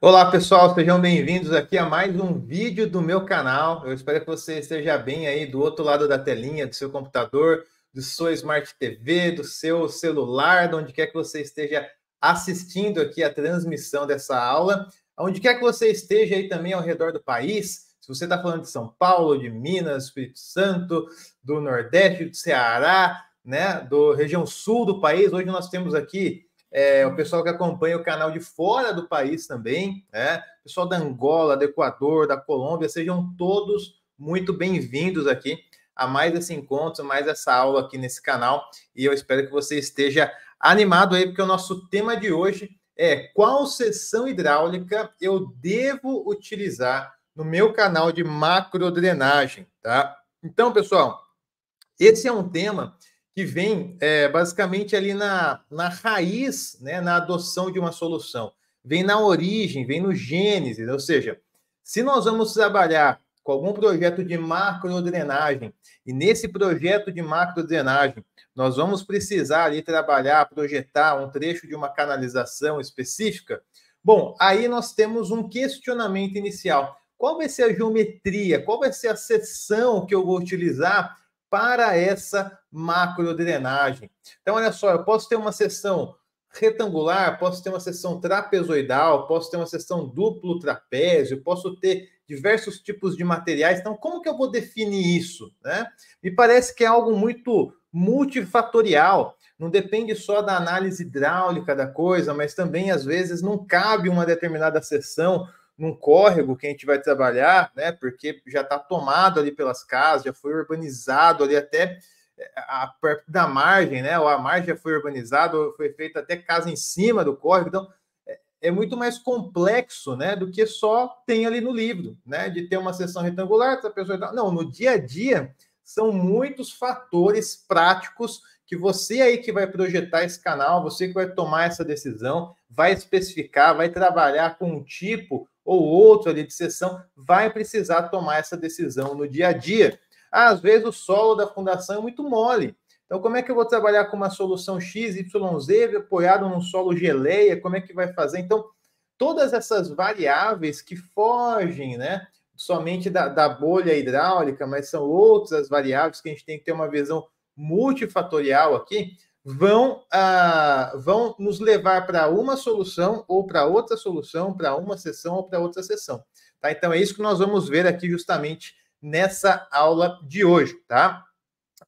Olá pessoal, sejam bem-vindos aqui a mais um vídeo do meu canal. Eu espero que você esteja bem aí do outro lado da telinha, do seu computador, do seu Smart TV, do seu celular, de onde quer que você esteja assistindo aqui a transmissão dessa aula. Onde quer que você esteja aí também ao redor do país, se você está falando de São Paulo, de Minas, Espírito Santo, do Nordeste, do Ceará, né, do região sul do país, hoje nós temos aqui é, o pessoal que acompanha o canal de fora do país também, né? pessoal da Angola, do Equador, da Colômbia, sejam todos muito bem-vindos aqui a mais esse encontro, mais essa aula aqui nesse canal. E eu espero que você esteja animado aí, porque o nosso tema de hoje é qual seção hidráulica eu devo utilizar no meu canal de macrodrenagem, tá? Então, pessoal, esse é um tema que vem é, basicamente ali na, na raiz, né, na adoção de uma solução. Vem na origem, vem no gênese, ou seja, se nós vamos trabalhar com algum projeto de macro drenagem, e nesse projeto de macro drenagem nós vamos precisar ali trabalhar, projetar um trecho de uma canalização específica, bom, aí nós temos um questionamento inicial. Qual vai ser a geometria? Qual vai ser a seção que eu vou utilizar para essa macro drenagem. Então, olha só, eu posso ter uma seção retangular, posso ter uma seção trapezoidal, posso ter uma seção duplo trapézio, posso ter diversos tipos de materiais. Então, como que eu vou definir isso? Né? Me parece que é algo muito multifatorial. Não depende só da análise hidráulica da coisa, mas também, às vezes, não cabe uma determinada seção num córrego que a gente vai trabalhar, né? Porque já está tomado ali pelas casas, já foi urbanizado ali até eh, a perto da margem, né? Ou a margem já foi urbanizada, foi feita até casa em cima do córrego. Então é, é, muito mais complexo, né? Do que só tem ali no livro, né? De ter uma seção retangular, essa pessoa não. No dia a dia são muitos fatores práticos que você aí que vai projetar esse canal, você que vai tomar essa decisão, vai especificar, vai trabalhar com um tipo ou outro ali de sessão, vai precisar tomar essa decisão no dia a dia. Às vezes o solo da fundação é muito mole. Então, como é que eu vou trabalhar com uma solução X, Y, Z, apoiado num solo geleia? Como é que vai fazer? Então, todas essas variáveis que fogem, né? Somente da, da bolha hidráulica, mas são outras as variáveis que a gente tem que ter uma visão multifatorial aqui, vão, ah, vão nos levar para uma solução ou para outra solução, para uma sessão ou para outra sessão. Tá? Então é isso que nós vamos ver aqui justamente nessa aula de hoje, tá?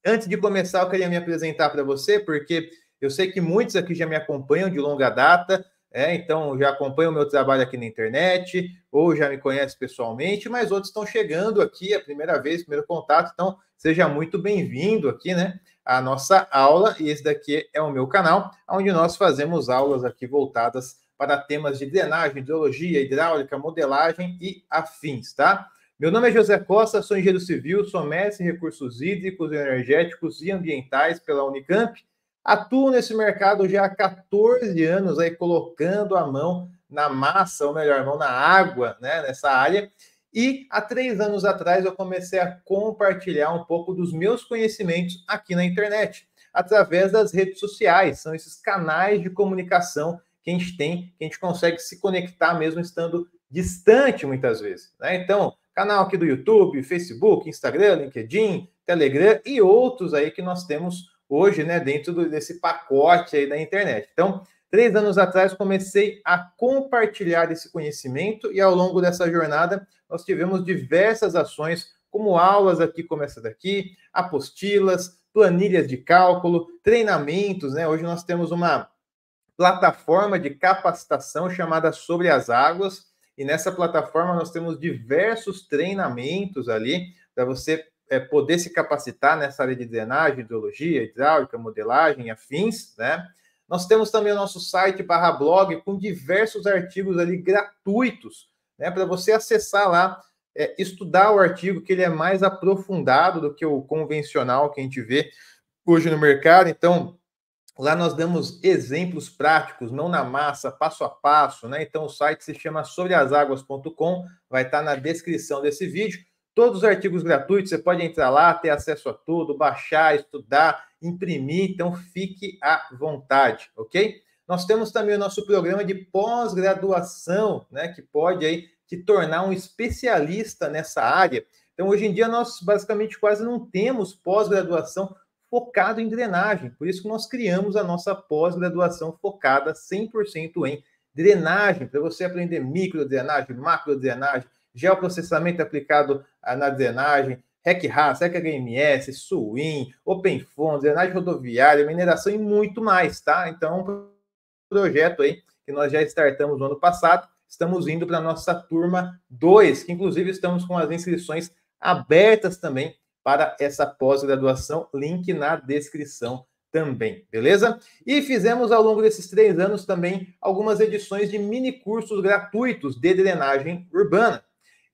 Antes de começar, eu queria me apresentar para você, porque eu sei que muitos aqui já me acompanham de longa data, é, então já acompanha o meu trabalho aqui na internet, ou já me conhece pessoalmente, mas outros estão chegando aqui, é a primeira vez, primeiro contato, então seja muito bem-vindo aqui, né? à nossa aula, e esse daqui é o meu canal, onde nós fazemos aulas aqui voltadas para temas de drenagem, hidrologia, hidráulica, modelagem e afins, tá? Meu nome é José Costa, sou engenheiro civil, sou mestre em recursos hídricos, energéticos e ambientais pela Unicamp Atuo nesse mercado já há 14 anos, aí colocando a mão na massa, ou melhor, a mão na água, né, nessa área. E há três anos atrás eu comecei a compartilhar um pouco dos meus conhecimentos aqui na internet, através das redes sociais. São esses canais de comunicação que a gente tem, que a gente consegue se conectar mesmo estando distante muitas vezes. Né? Então, canal aqui do YouTube, Facebook, Instagram, LinkedIn, Telegram e outros aí que nós temos hoje, né, dentro do, desse pacote aí da internet. Então, três anos atrás, comecei a compartilhar esse conhecimento e ao longo dessa jornada, nós tivemos diversas ações, como aulas aqui, como essa daqui, apostilas, planilhas de cálculo, treinamentos, né? Hoje nós temos uma plataforma de capacitação chamada Sobre as Águas, e nessa plataforma nós temos diversos treinamentos ali para você é, poder se capacitar nessa área de drenagem, hidrologia, hidráulica, modelagem, afins, né? Nós temos também o nosso site barra blog com diversos artigos ali gratuitos, né? Para você acessar lá, é, estudar o artigo, que ele é mais aprofundado do que o convencional que a gente vê hoje no mercado. Então, lá nós damos exemplos práticos, mão na massa, passo a passo, né? Então, o site se chama sobreaságuas.com, vai estar tá na descrição desse vídeo. Todos os artigos gratuitos, você pode entrar lá, ter acesso a tudo, baixar, estudar, imprimir, então fique à vontade, ok? Nós temos também o nosso programa de pós-graduação, né, que pode aí te tornar um especialista nessa área. Então, hoje em dia, nós basicamente quase não temos pós-graduação focado em drenagem. Por isso que nós criamos a nossa pós-graduação focada 100% em drenagem, para você aprender micro drenagem, macro drenagem geoprocessamento aplicado na drenagem, RecRAS, RecHMS, SUIN, OpenFone, drenagem rodoviária, mineração e muito mais, tá? Então, um projeto aí que nós já startamos no ano passado, estamos indo para a nossa turma 2, que inclusive estamos com as inscrições abertas também para essa pós-graduação, link na descrição também, beleza? E fizemos ao longo desses três anos também algumas edições de mini cursos gratuitos de drenagem urbana.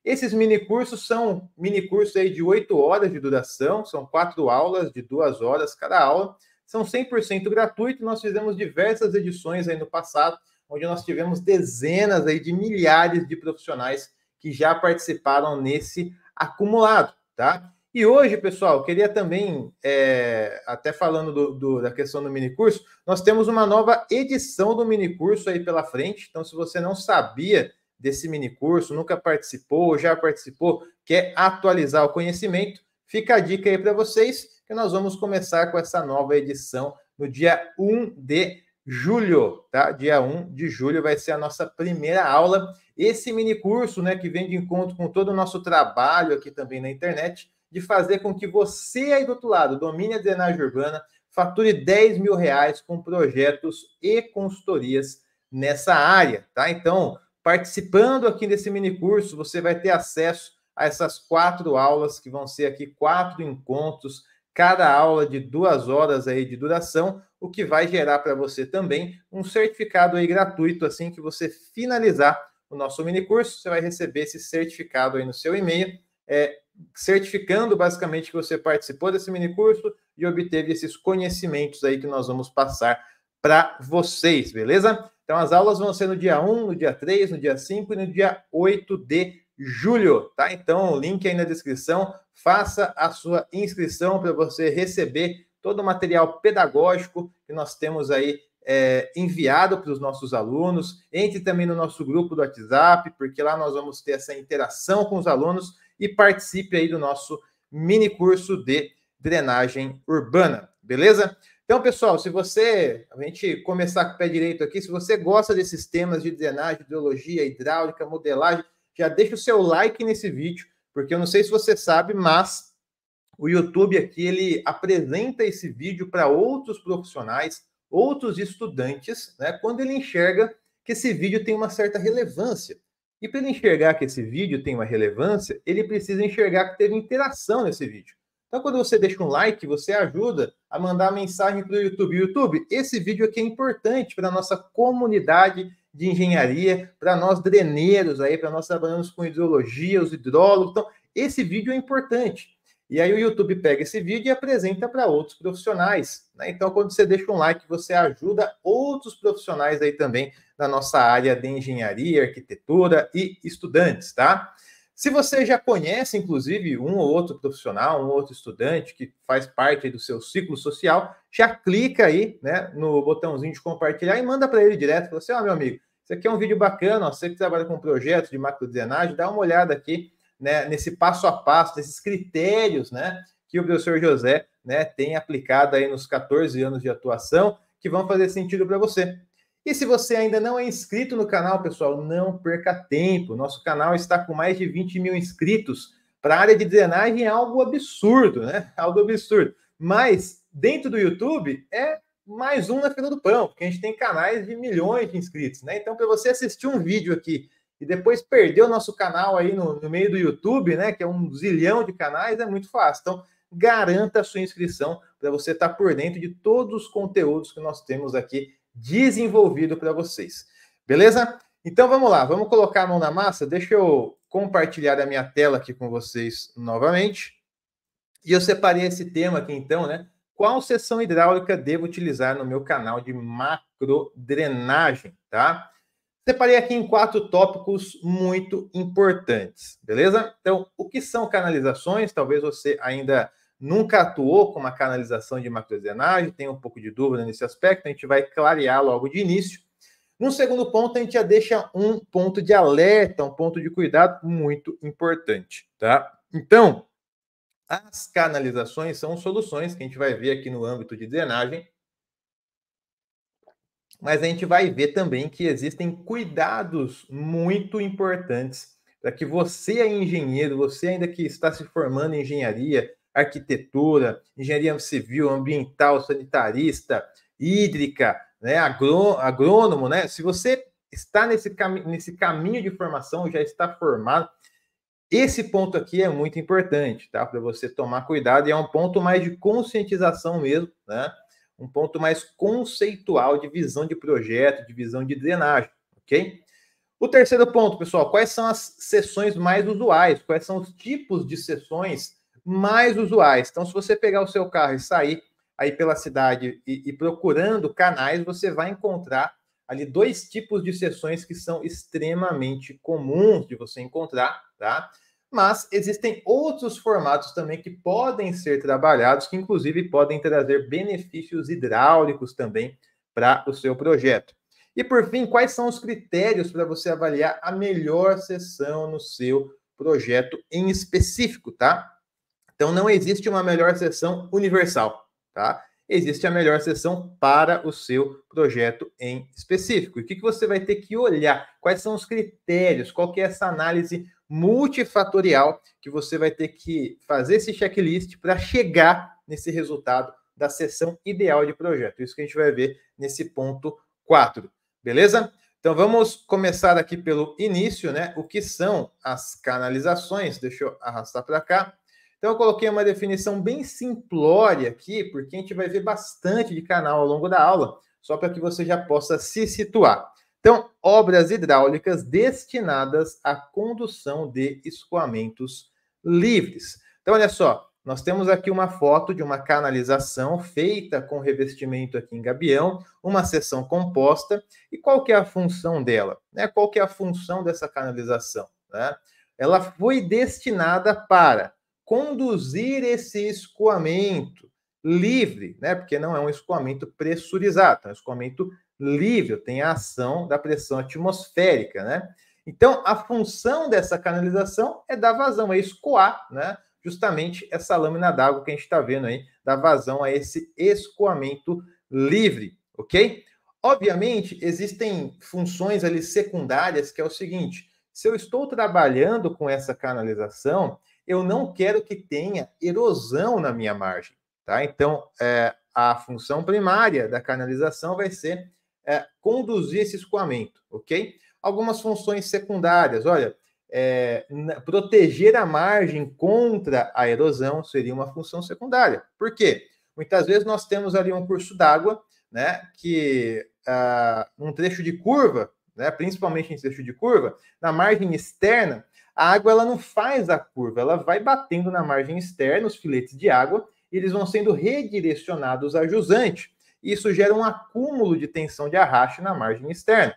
Esses minicursos são minicursos aí de oito horas de duração, são quatro aulas de duas horas cada aula, são 100% gratuito. Nós fizemos diversas edições aí no passado, onde nós tivemos dezenas aí de milhares de profissionais que já participaram nesse acumulado, tá? E hoje, pessoal, queria também, é, até falando do, do, da questão do minicurso, nós temos uma nova edição do minicurso aí pela frente. Então, se você não sabia desse mini curso, nunca participou, já participou, quer atualizar o conhecimento, fica a dica aí para vocês que nós vamos começar com essa nova edição no dia 1 de julho, tá? Dia 1 de julho vai ser a nossa primeira aula. Esse mini curso, né, que vem de encontro com todo o nosso trabalho aqui também na internet, de fazer com que você aí do outro lado domine a drenagem urbana, fature 10 mil reais com projetos e consultorias nessa área, tá? Então, Participando aqui desse mini curso, você vai ter acesso a essas quatro aulas que vão ser aqui quatro encontros, cada aula de duas horas aí de duração, o que vai gerar para você também um certificado aí gratuito assim que você finalizar o nosso mini curso, você vai receber esse certificado aí no seu e-mail, é, certificando basicamente que você participou desse mini curso e obteve esses conhecimentos aí que nós vamos passar para vocês, beleza? Então, as aulas vão ser no dia 1, no dia 3, no dia 5 e no dia 8 de julho, tá? Então, o link aí na descrição, faça a sua inscrição para você receber todo o material pedagógico que nós temos aí é, enviado para os nossos alunos. Entre também no nosso grupo do WhatsApp, porque lá nós vamos ter essa interação com os alunos e participe aí do nosso mini curso de drenagem urbana, beleza? Então, pessoal, se você, a gente começar com o pé direito aqui, se você gosta desses temas de drenagem, hidrologia, hidráulica, modelagem, já deixa o seu like nesse vídeo, porque eu não sei se você sabe, mas o YouTube aqui ele apresenta esse vídeo para outros profissionais, outros estudantes, né, quando ele enxerga que esse vídeo tem uma certa relevância. E para ele enxergar que esse vídeo tem uma relevância, ele precisa enxergar que teve interação nesse vídeo. Então, quando você deixa um like, você ajuda a mandar a mensagem para o YouTube. YouTube, esse vídeo aqui é importante para a nossa comunidade de engenharia, para nós dreneiros aí, para nós trabalhamos com hidrologia, os hidrólogos. Então, esse vídeo é importante. E aí o YouTube pega esse vídeo e apresenta para outros profissionais. Né? Então, quando você deixa um like, você ajuda outros profissionais aí também da nossa área de engenharia, arquitetura e estudantes, tá? Se você já conhece, inclusive, um ou outro profissional, um ou outro estudante que faz parte do seu ciclo social, já clica aí né, no botãozinho de compartilhar e manda para ele direto. Fala assim, ó, oh, meu amigo, isso aqui é um vídeo bacana, ó, você que trabalha com projetos de macrodesenagem, dá uma olhada aqui né, nesse passo a passo, nesses critérios né, que o professor José né, tem aplicado aí nos 14 anos de atuação, que vão fazer sentido para você. E se você ainda não é inscrito no canal, pessoal, não perca tempo. Nosso canal está com mais de 20 mil inscritos. Para a área de drenagem é algo absurdo, né? Algo absurdo. Mas dentro do YouTube é mais um na fila do pão, porque a gente tem canais de milhões de inscritos, né? Então, para você assistir um vídeo aqui e depois perder o nosso canal aí no, no, meio do YouTube, né? Que é um zilhão de canais, é muito fácil. Então, garanta a sua inscrição para você estar tá por dentro de todos os conteúdos que nós temos aqui desenvolvido para vocês. Beleza? Então vamos lá, vamos colocar a mão na massa. Deixa eu compartilhar a minha tela aqui com vocês novamente. E eu separei esse tema aqui então, né? Qual seção hidráulica devo utilizar no meu canal de macro drenagem, tá? Separei aqui em quatro tópicos muito importantes, beleza? Então, o que são canalizações? Talvez você ainda nunca atuou com uma canalização de macrozenagem, tem um pouco de dúvida nesse aspecto, a gente vai clarear logo de início. No segundo ponto, a gente já deixa um ponto de alerta, um ponto de cuidado muito importante, tá? Então, as canalizações são soluções que a gente vai ver aqui no âmbito de drenagem, mas a gente vai ver também que existem cuidados muito importantes para que você é engenheiro, você ainda que está se formando em engenharia, arquitetura, engenharia civil, ambiental, sanitarista, hídrica, né, agrônomo, né? Se você está nesse, cam nesse caminho de formação, já está formado, esse ponto aqui é muito importante, tá? Para você tomar cuidado, e é um ponto mais de conscientização mesmo, né? Um ponto mais conceitual de visão de projeto, de visão de drenagem, ok? O terceiro ponto, pessoal, quais são as sessões mais usuais? Quais são os tipos de sessões mais usuais. Então, se você pegar o seu carro e sair aí pela cidade e, e procurando canais, você vai encontrar ali dois tipos de sessões que são extremamente comuns de você encontrar, tá? Mas existem outros formatos também que podem ser trabalhados, que inclusive podem trazer benefícios hidráulicos também para o seu projeto. E por fim, quais são os critérios para você avaliar a melhor sessão no seu projeto em específico, tá? Então não existe uma melhor sessão universal, tá? Existe a melhor sessão para o seu projeto em específico. E o que, que você vai ter que olhar? Quais são os critérios? Qual que é essa análise multifatorial que você vai ter que fazer esse checklist para chegar nesse resultado da sessão ideal de projeto? Isso que a gente vai ver nesse ponto 4, beleza? Então vamos começar aqui pelo início, né? O que são as canalizações? Deixa eu arrastar para cá. Então eu coloquei uma definição bem simplória aqui, porque a gente vai ver bastante de canal ao longo da aula, só para que você já possa se situar. Então, obras hidráulicas destinadas à condução de escoamentos livres. Então, olha só, nós temos aqui uma foto de uma canalização feita com revestimento aqui em gabião, uma seção composta. E qual que é a função dela? Né? Qual que é a função dessa canalização? Né? Ela foi destinada para conduzir esse escoamento livre, né? Porque não é um escoamento pressurizado, é um escoamento livre, tem a ação da pressão atmosférica, né? Então, a função dessa canalização é dar vazão, é escoar, né? Justamente essa lâmina d'água que a gente está vendo aí, dá vazão a esse escoamento livre, ok? Obviamente, existem funções ali secundárias que é o seguinte: se eu estou trabalhando com essa canalização, eu não quero que tenha erosão na minha margem, tá? Então, é, a função primária da canalização vai ser é, conduzir esse escoamento, ok? Algumas funções secundárias, olha, é, proteger a margem contra a erosão seria uma função secundária. Por quê? Muitas vezes nós temos ali um curso d'água, né, que uh, um trecho de curva, né, principalmente em trecho de curva, na margem externa, a água ela não faz a curva, ela vai batendo na margem externa, os filetes de água, e eles vão sendo redirecionados a jusante. Isso gera um acúmulo de tensão de arraste na margem externa.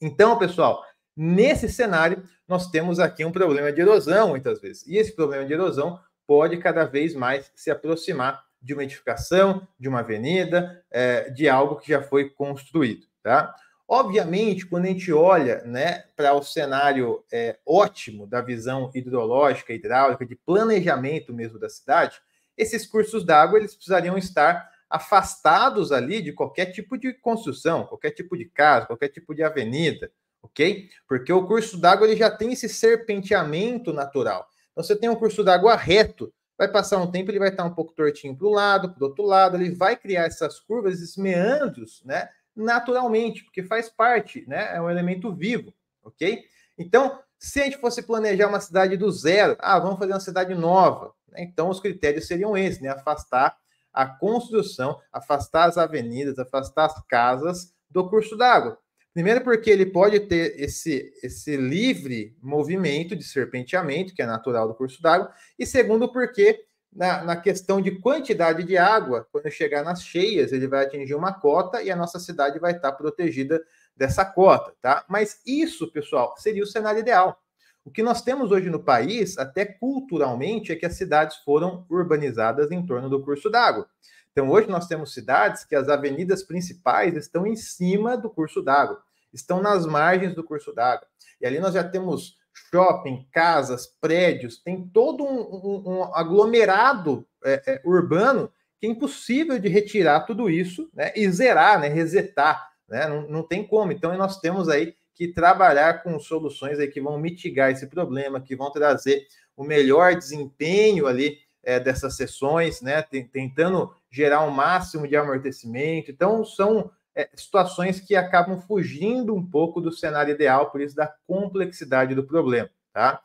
Então, pessoal, nesse cenário, nós temos aqui um problema de erosão, muitas vezes. E esse problema de erosão pode cada vez mais se aproximar de uma edificação, de uma avenida, eh, de algo que já foi construído, tá? Obviamente, quando a gente olha né, para o cenário é, ótimo da visão hidrológica, hidráulica, de planejamento mesmo da cidade, esses cursos d'água eles precisariam estar afastados ali de qualquer tipo de construção, qualquer tipo de casa, qualquer tipo de avenida, ok? Porque o curso d'água ele já tem esse serpenteamento natural. Então, você tem um curso d'água reto, vai passar um tempo, ele vai estar um pouco tortinho para o lado, para o outro lado, ele vai criar essas curvas, esses meandros, né? naturalmente, porque faz parte, né? É um elemento vivo, ok? Então, se a gente fosse planejar uma cidade do zero, ah, vamos fazer uma cidade nova. Né? Então, os critérios seriam esses, né? Afastar a construção, afastar as avenidas, afastar as casas do curso d'água. Primeiro, porque ele pode ter esse, esse livre movimento de serpenteamento, que é natural do curso d'água, e segundo, porque na, na questão de quantidade de água, quando chegar nas cheias, ele vai atingir uma cota e a nossa cidade vai estar protegida dessa cota, tá? Mas isso, pessoal, seria o cenário ideal. O que nós temos hoje no país, até culturalmente, é que as cidades foram urbanizadas em torno do curso d'água. Então, hoje nós temos cidades que as avenidas principais estão em cima do curso d'água, estão nas margens do curso d'água. E ali nós já temos shopping, casas, prédios, tem todo um, um, um aglomerado é, é, urbano que é impossível de retirar tudo isso né, e zerar, né, resetar. Né, não, não tem como. Então, nós temos aí que trabalhar com soluções aí que vão mitigar esse problema, que vão trazer o melhor desempenho ali é, dessas sessões, né, tentando gerar um máximo de amortecimento. Então, são é, situações que acabam fugindo um pouco do cenário ideal, por isso da complexidade do problema, tá?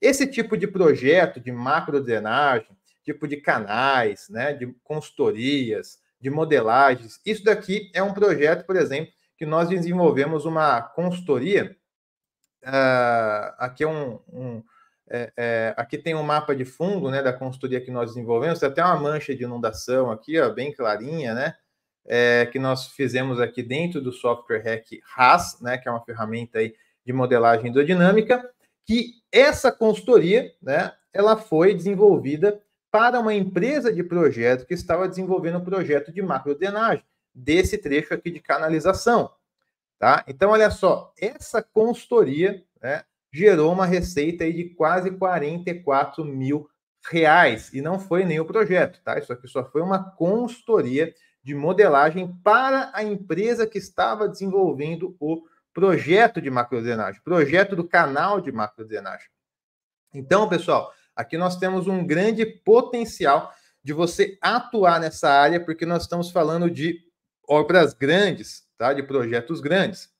Esse tipo de projeto de macro drenagem, tipo de canais, né, de consultorias, de modelagens, isso daqui é um projeto, por exemplo, que nós desenvolvemos uma consultoria. Uh, aqui é um, um é, é, aqui tem um mapa de fundo né, da consultoria que nós desenvolvemos, tem até uma mancha de inundação aqui, ó, bem clarinha, né? é, que nós fizemos aqui dentro do software Hack RAS, né, que é uma ferramenta aí de modelagem hidrodinâmica, que essa consultoria, né, ela foi desenvolvida para uma empresa de projeto que estava desenvolvendo um projeto de macrodrenagem desse trecho aqui de canalização, tá? Então olha só, essa consultoria, né, gerou uma receita aí de quase 44 mil reais e não foi nem o projeto, tá? Isso aqui só foi uma consultoria de modelagem para a empresa que estava desenvolvendo o projeto de macrodrenagem, projeto do canal de macrodrenagem. Então, pessoal, aqui nós temos um grande potencial de você atuar nessa área, porque nós estamos falando de obras grandes, tá? De projetos grandes.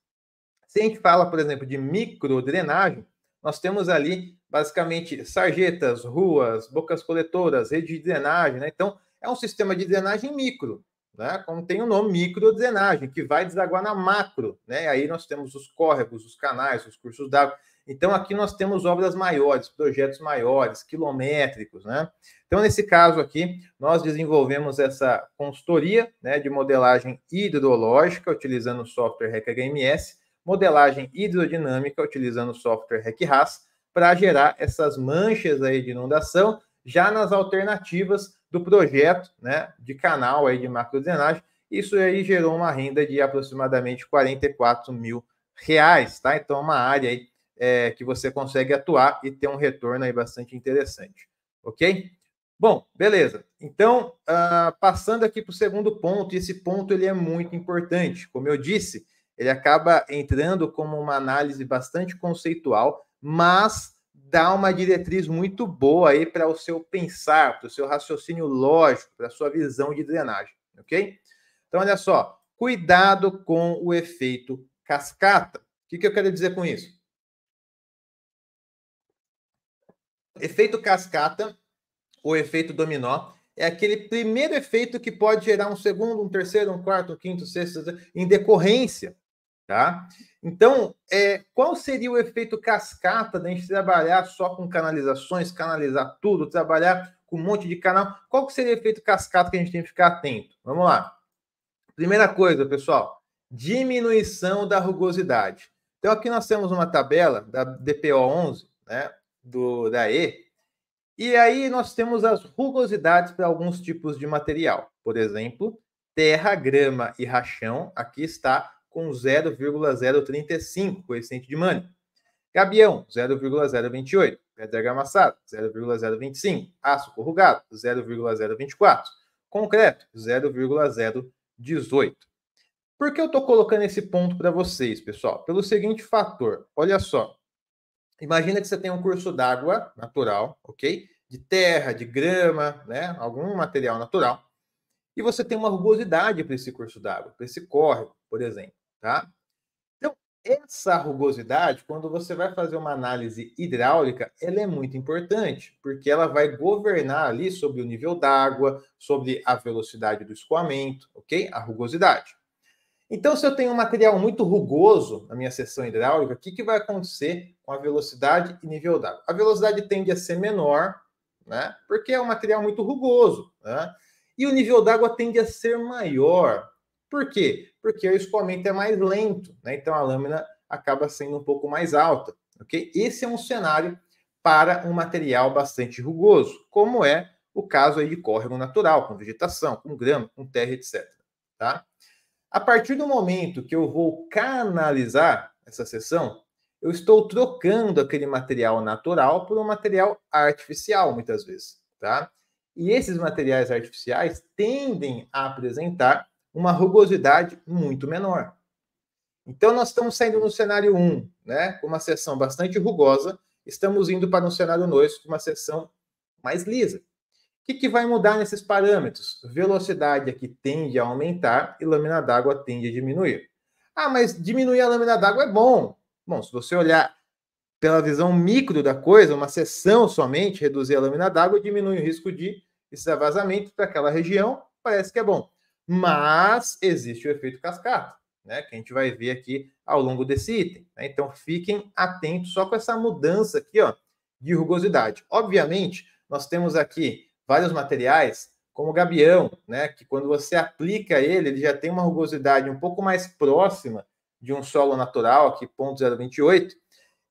Se a gente fala, por exemplo, de microdrenagem, nós temos ali basicamente sarjetas, ruas, bocas coletoras, rede de drenagem, né? Então, é um sistema de drenagem micro né? como tem o nome microdenagem, que vai desaguar na macro. Né? Aí nós temos os córregos, os canais, os cursos d'água. Então, aqui nós temos obras maiores, projetos maiores, quilométricos, né? Então, nesse caso aqui, nós desenvolvemos essa consultoria né, de modelagem hidrológica, utilizando o software HMS, modelagem hidrodinâmica, utilizando o software HEC-RAS para gerar essas manchas aí de inundação já nas alternativas do projeto né, de canal aí de macrodenagem. Isso aí gerou uma renda de aproximadamente 44 mil reais, tá? Então, uma área aí é, que você consegue atuar e ter um retorno aí bastante interessante, ok? Bom, beleza. Então, uh, passando aqui para o segundo ponto, e esse ponto ele é muito importante. Como eu disse, ele acaba entrando como uma análise bastante conceitual, mas dá uma diretriz muito boa aí para o seu pensar, para o seu raciocínio lógico, para a sua visão de drenagem, ok? Então, olha só, cuidado com o efeito cascata. O que, que eu quero dizer com isso? Efeito cascata, ou efeito dominó, é aquele primeiro efeito que pode gerar um segundo, um terceiro, um quarto, um quinto, um sexto, em decorrência Tá? Então, é, qual seria o efeito cascata da gente trabalhar só com canalizações, canalizar tudo, trabalhar com um monte de canal? Qual que seria o efeito cascata que a gente tem que ficar atento? Vamos lá. Primeira coisa, pessoal, diminuição da rugosidade. Então, aqui nós temos uma tabela da DPO11, né, do, da E, e aí nós temos as rugosidades para alguns tipos de material. Por exemplo, terra, grama e rachão, aqui está com 0,035 coeficiente de Mani. Gabião, 0,028. Pedra amassada 0,025. Aço corrugado, 0,024. Concreto, 0,018. Por que eu estou colocando esse ponto para vocês, pessoal? Pelo seguinte fator. Olha só. Imagina que você tem um curso d'água natural, ok? De terra, de grama, né? Algum material natural. E você tem uma rugosidade para esse curso d'água, para esse córrego, por exemplo. Tá? Então, essa rugosidade, quando você vai fazer uma análise hidráulica, ela é muito importante, porque ela vai governar ali sobre o nível d'água, sobre a velocidade do escoamento, ok? A rugosidade. Então, se eu tenho um material muito rugoso na minha seção hidráulica, o que, que vai acontecer com a velocidade e nível d'água? A velocidade tende a ser menor, né? Porque é um material muito rugoso, né? E o nível d'água tende a ser maior. Por quê? porque o escoamento é mais lento, né? Então a lâmina acaba sendo um pouco mais alta, Esse é um cenário para um material bastante rugoso, como é o caso aí de córrego natural, com vegetação, com grama, com terra, etc. Tá? A partir do momento que eu vou canalizar essa seção, eu estou trocando aquele material natural por um material artificial, muitas vezes. Tá? E esses materiais artificiais tendem a apresentar uma rugosidade muito menor. Então, nós estamos saindo no cenário 1, né, com uma seção bastante rugosa, estamos indo para um cenário 2, com uma seção mais lisa. O que, que vai mudar nesses parâmetros? Velocidade aqui tende a aumentar e lâmina d'água tende a diminuir. Ah, mas diminuir a lâmina d'água é bom. Bom, se você olhar pela visão micro da coisa, uma seção somente, reduzir a lâmina d'água diminui o risco de extravasamento para aquela região, parece que é bom mas existe o efeito cascata, né? Que a gente vai ver aqui ao longo desse item. Né? Então fiquem atentos só com essa mudança aqui, ó, de rugosidade. Obviamente, nós temos aqui vários materiais, como o gabião, né? Que quando você aplica ele, ele já tem uma rugosidade um pouco mais próxima de um solo natural, aqui 0,028,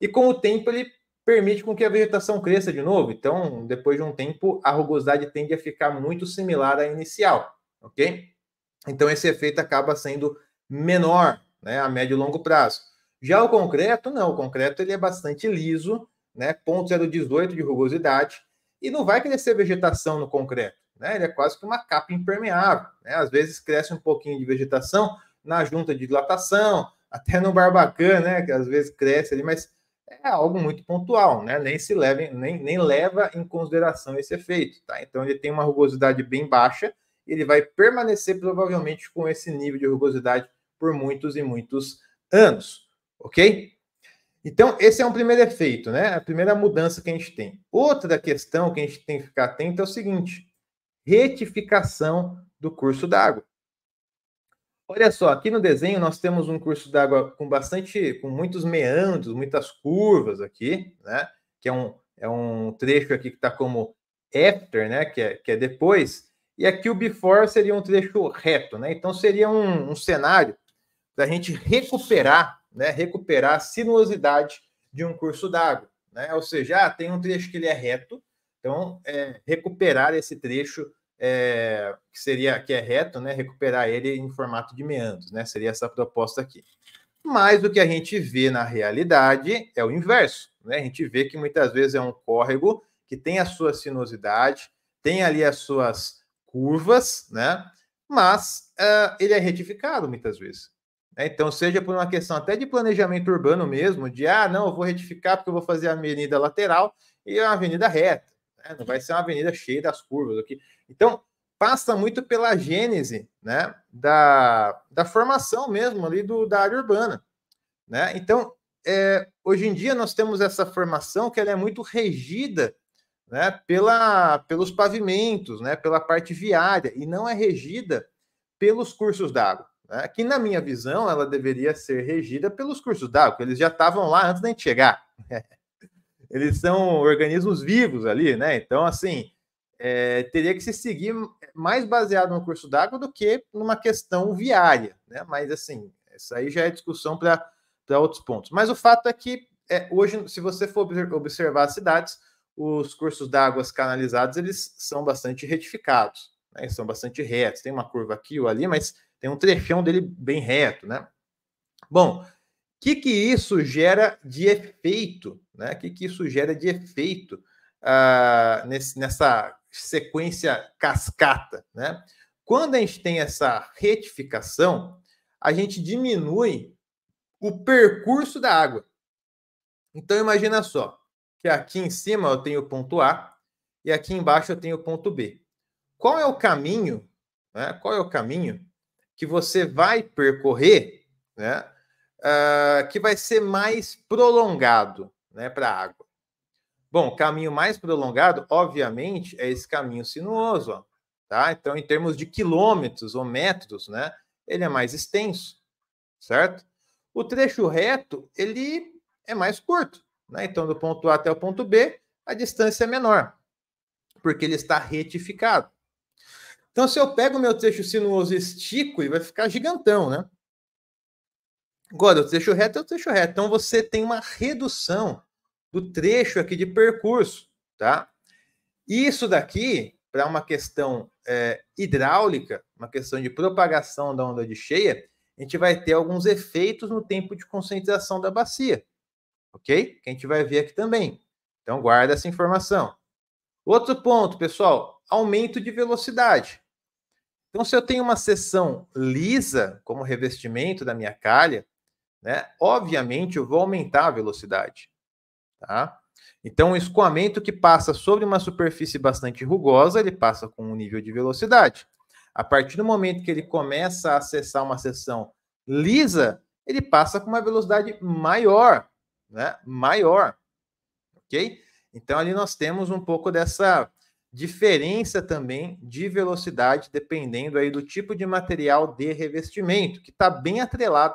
e com o tempo ele permite com que a vegetação cresça de novo. Então, depois de um tempo, a rugosidade tende a ficar muito similar à inicial, ok? Então, esse efeito acaba sendo menor né, a médio e longo prazo. Já o concreto, não. O concreto ele é bastante liso, né, 0,018 de rugosidade, e não vai crescer vegetação no concreto. Né? Ele é quase que uma capa impermeável. Né? Às vezes cresce um pouquinho de vegetação na junta de dilatação, até no barbacan, né, que às vezes cresce ali, mas é algo muito pontual, né? Nem se leva, nem, nem leva em consideração esse efeito, tá? Então ele tem uma rugosidade bem baixa, ele vai permanecer provavelmente com esse nível de rugosidade por muitos e muitos anos, ok? Então, esse é um primeiro efeito, né? A primeira mudança que a gente tem. Outra questão que a gente tem que ficar atento é o seguinte: retificação do curso d'água. Olha só, aqui no desenho nós temos um curso d'água com bastante, com muitos meandros, muitas curvas aqui, né? Que é um, é um trecho aqui que está como after, né? Que é, que é depois e aqui o before seria um trecho reto, né? Então seria um, um cenário para a gente recuperar, né? Recuperar a sinuosidade de um curso d'água, né? Ou seja, ah, tem um trecho que ele é reto, então é, recuperar esse trecho é, que seria que é reto, né? Recuperar ele em formato de meandros, né? Seria essa proposta aqui. Mas o que a gente vê na realidade é o inverso, né? A gente vê que muitas vezes é um córrego que tem a sua sinuosidade, tem ali as suas curvas, né? Mas uh, ele é retificado muitas vezes. Né? Então, seja por uma questão até de planejamento urbano mesmo, de ah, não, eu vou retificar porque eu vou fazer a avenida lateral e é a avenida reta. Né? Não vai ser uma avenida cheia das curvas aqui. Então, passa muito pela gênese né? da, da formação mesmo ali do, da área urbana. Né? Então, é, hoje em dia nós temos essa formação que ela é muito regida né, pela, pelos pavimentos, né, pela parte viária, e não é regida pelos cursos d'água. Né, que, na minha visão, ela deveria ser regida pelos cursos d'água, eles já estavam lá antes da gente chegar. Eles são organismos vivos ali, né? Então, assim, é, teria que se seguir mais baseado no curso d'água do que numa questão viária, né? Mas, assim, isso aí já é discussão para outros pontos. Mas o fato é que é, hoje, se você for observar as cidades, os cursos d'águas canalizados eles são bastante retificados, né? são bastante retos. Tem uma curva aqui ou ali, mas tem um trechão dele bem reto, né? Bom, o que, que isso gera de efeito? Né? O que, que isso gera de efeito ah, nesse, nessa sequência cascata? Né? Quando a gente tem essa retificação, a gente diminui o percurso da água. Então imagina só, que aqui em cima eu tenho o ponto A e aqui embaixo eu tenho o ponto B. Qual é o caminho, né? qual é o caminho que você vai percorrer né? Uh, que vai ser mais prolongado né, para a água? Bom, o caminho mais prolongado, obviamente, é esse caminho sinuoso. Ó, tá? Então, em termos de quilômetros ou metros, né, ele é mais extenso, certo? O trecho reto, ele é mais curto. Né? Então, do ponto A até o ponto B, a distância é menor, porque ele está retificado. Então, se eu pego o meu trecho sinuoso e estico, ele vai ficar gigantão, né? Agora, o trecho reto é o trecho reto. Então, você tem uma redução do trecho aqui de percurso, tá? Isso daqui, para uma questão é, hidráulica, uma questão de propagação da onda de cheia, a gente vai ter alguns efeitos no tempo de concentração da bacia ok? Que a gente vai ver aqui também. Então, guarda essa informação. Outro ponto, pessoal, aumento de velocidade. Então, se eu tenho uma seção lisa como revestimento da minha calha, né, obviamente eu vou aumentar a velocidade. Tá? Então, o escoamento que passa sobre uma superfície bastante rugosa, ele passa com um nível de velocidade. A partir do momento que ele começa a acessar uma seção lisa, ele passa com uma velocidade maior, né, maior, ok? Então ali nós temos um pouco dessa diferença também de velocidade dependendo aí do tipo de material de revestimento, que está bem atrelado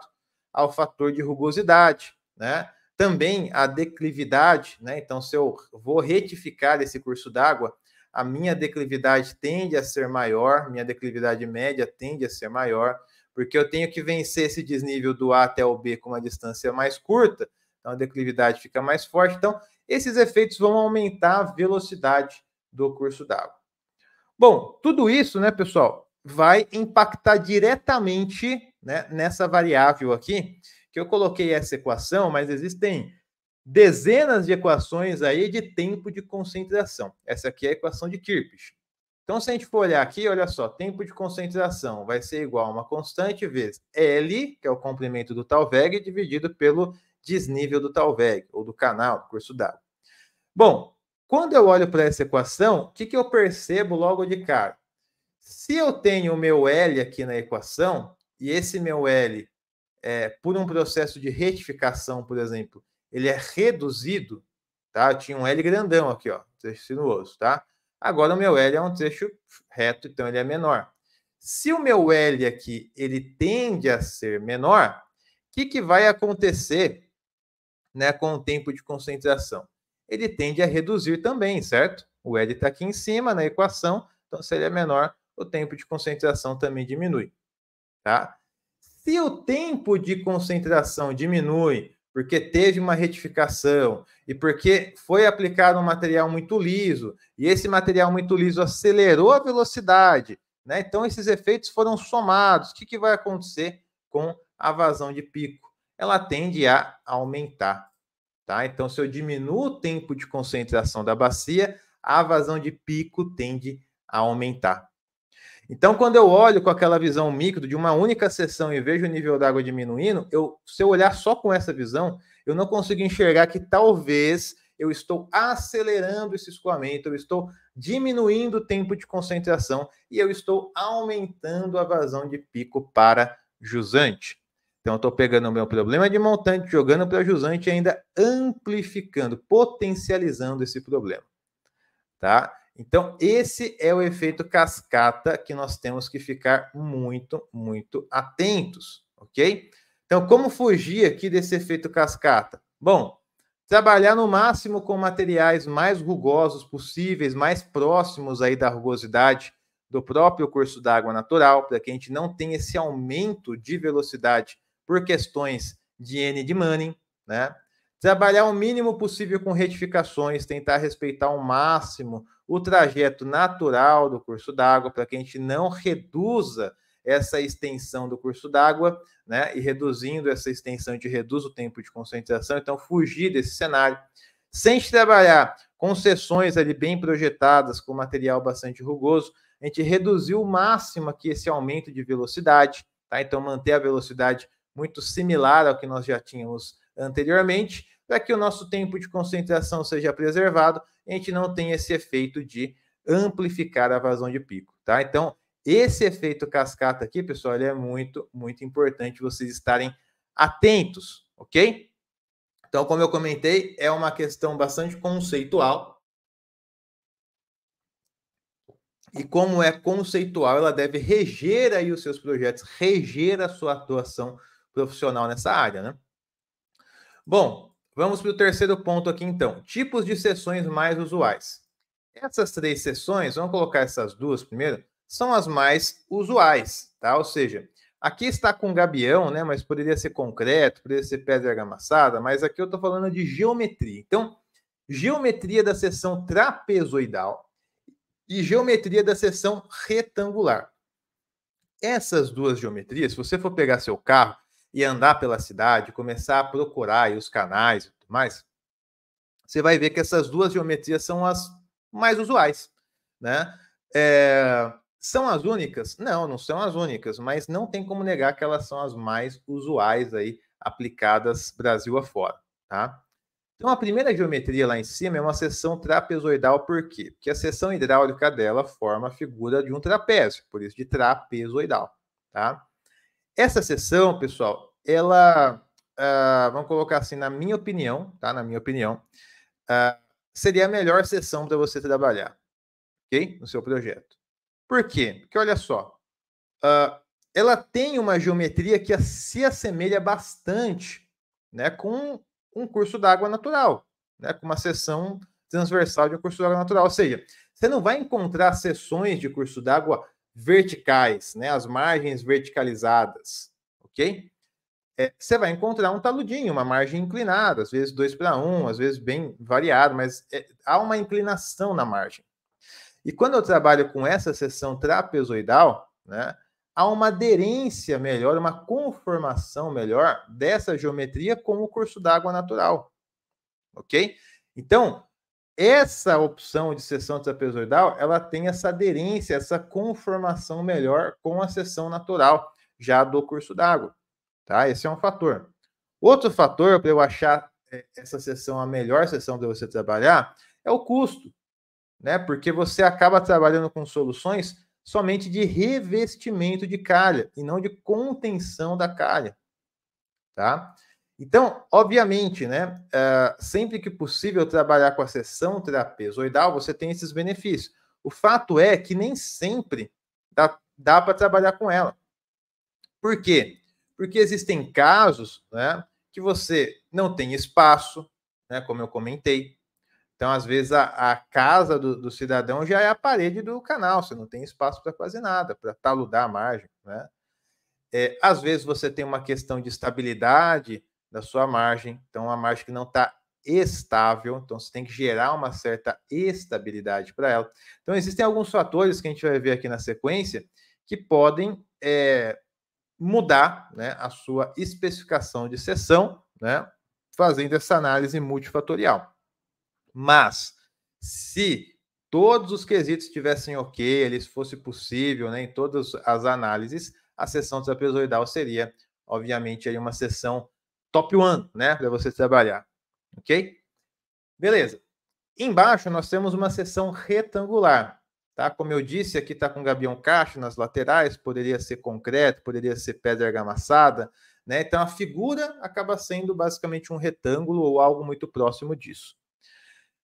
ao fator de rugosidade, né? Também a declividade, né? Então, se eu vou retificar esse curso d'água, a minha declividade tende a ser maior, minha declividade média tende a ser maior, porque eu tenho que vencer esse desnível do A até o B com uma distância mais curta, então a declividade fica mais forte. Então, esses efeitos vão aumentar a velocidade do curso d'água. Bom, tudo isso, né, pessoal, vai impactar diretamente né, nessa variável aqui, que eu coloquei essa equação, mas existem dezenas de equações aí de tempo de concentração. Essa aqui é a equação de Kirchhoff. Então, se a gente for olhar aqui, olha só, tempo de concentração vai ser igual a uma constante vezes L, que é o comprimento do talweg dividido pelo desnível do Talveg, ou do canal, do curso d'água. Bom, quando eu olho para essa equação, o que, que eu percebo logo de cara? Se eu tenho o meu L aqui na equação, e esse meu L, é, por um processo de retificação, por exemplo, ele é reduzido, tá? Eu tinha um L grandão aqui, ó, trecho sinuoso, tá? Agora o meu L é um trecho reto, então ele é menor. Se o meu L aqui ele tende a ser menor, o que, que vai acontecer né, com o tempo de concentração, Ele tende a reduzir também, certo? O L está aqui em cima na equação, então se ele é menor, o tempo de concentração também diminui, tá? Se o tempo de concentração diminui porque teve uma retificação e porque foi aplicado um material muito liso e esse material muito liso acelerou a velocidade, né? Então esses efeitos foram somados. O que, que vai acontecer com a vazão de pico? ela tende a aumentar. Tá? Então, se eu diminuo o tempo de concentração da bacia, a vazão de pico tende a aumentar. Então, quando eu olho com aquela visão micro de uma única seção e vejo o nível d'água diminuindo, eu, se eu olhar só com essa visão, eu não consigo enxergar que talvez eu estou acelerando esse escoamento, eu estou diminuindo o tempo de concentração e eu estou aumentando a vazão de pico para jusante. Então, eu estou pegando o meu problema de montante, jogando para jusante e ainda amplificando, potencializando esse problema. Tá? Então, esse é o efeito cascata que nós temos que ficar muito, muito atentos, ok? Então, como fugir aqui desse efeito cascata? Bom, trabalhar no máximo com materiais mais rugosos possíveis, mais próximos aí da rugosidade do próprio curso d'água natural, para que a gente não tenha esse aumento de velocidade por questões de N de money, né? Trabalhar o mínimo possível com retificações, tentar respeitar ao máximo o trajeto natural do curso d'água, para que a gente não reduza essa extensão do curso d'água, né? E reduzindo essa extensão, a gente reduz o tempo de concentração, então fugir desse cenário. Sem trabalhar com seções ali bem projetadas, com material bastante rugoso, a gente reduziu o máximo aqui esse aumento de velocidade, tá? Então manter a velocidade muito similar ao que nós já tínhamos anteriormente, para que o nosso tempo de concentração seja preservado, a gente não tenha esse efeito de amplificar a vazão de pico, tá? Então, esse efeito cascata aqui, pessoal, ele é muito, muito importante vocês estarem atentos, ok? Então, como eu comentei, é uma questão bastante conceitual. E como é conceitual, ela deve reger aí os seus projetos, reger a sua atuação profissional nessa área, né? Bom, vamos para o terceiro ponto aqui então. Tipos de sessões mais usuais. Essas três sessões, vamos colocar essas duas primeiro, são as mais usuais, tá? Ou seja, aqui está com gabião, né? Mas poderia ser concreto, poderia ser pedra amassada, mas aqui eu estou falando de geometria. Então, geometria da seção trapezoidal e geometria da seção retangular. Essas duas geometrias, se você for pegar seu carro e andar pela cidade, começar a procurar os canais e tudo mais, você vai ver que essas duas geometrias são as mais usuais, né? É, são as únicas? Não, não são as únicas, mas não tem como negar que elas são as mais usuais aí aplicadas Brasil afora, tá? Então, a primeira geometria lá em cima é uma seção trapezoidal, por quê? Porque a seção hidráulica dela forma a figura de um trapézio, por isso de trapezoidal, tá? Essa sessão, pessoal, ela, uh, vamos colocar assim, na minha opinião, tá? Na minha opinião, uh, seria a melhor sessão para você trabalhar, ok? No seu projeto. Por quê? Porque olha só, uh, ela tem uma geometria que se assemelha bastante, né, com um curso d'água natural, né, com uma seção transversal de um curso d'água natural. Ou seja, você não vai encontrar sessões de curso d'água verticais, né? As margens verticalizadas, ok? É, você vai encontrar um taludinho, uma margem inclinada, às vezes 2 para 1, às vezes bem variado, mas é, há uma inclinação na margem. E quando eu trabalho com essa seção trapezoidal, né, há uma aderência melhor, uma conformação melhor dessa geometria com o curso d'água natural. Ok? Então, essa opção de sessão trapezoidal, ela tem essa aderência, essa conformação melhor com a sessão natural já do curso d'água, tá? Esse é um fator. Outro fator para eu achar é, essa sessão a melhor sessão de você trabalhar é o custo, né? Porque você acaba trabalhando com soluções somente de revestimento de calha e não de contenção da calha, tá? Então, obviamente, né, uh, sempre que possível trabalhar com a sessão trapezoidal, você tem esses benefícios. O fato é que nem sempre dá, dá para trabalhar com ela. Por quê? Porque existem casos né, que você não tem espaço, né, como eu comentei. Então, às vezes, a, a casa do, do, cidadão já é a parede do canal, você não tem espaço para quase nada, para taludar a margem. Né? É, às vezes, você tem uma questão de estabilidade da sua margem. Então, a margem que não está estável, então você tem que gerar uma certa estabilidade para ela. Então, existem alguns fatores que a gente vai ver aqui na sequência que podem é, mudar né, a sua especificação de sessão, né, fazendo essa análise multifatorial. Mas, se todos os quesitos estivessem ok, eles fosse possível né, em todas as análises, a sessão trapezoidal seria, obviamente, aí uma sessão top one, né, para você trabalhar, ok? Beleza. Embaixo nós temos uma seção retangular, tá? Como eu disse, aqui está com gabião caixa nas laterais, poderia ser concreto, poderia ser pedra argamassada, né? Então a figura acaba sendo basicamente um retângulo ou algo muito próximo disso.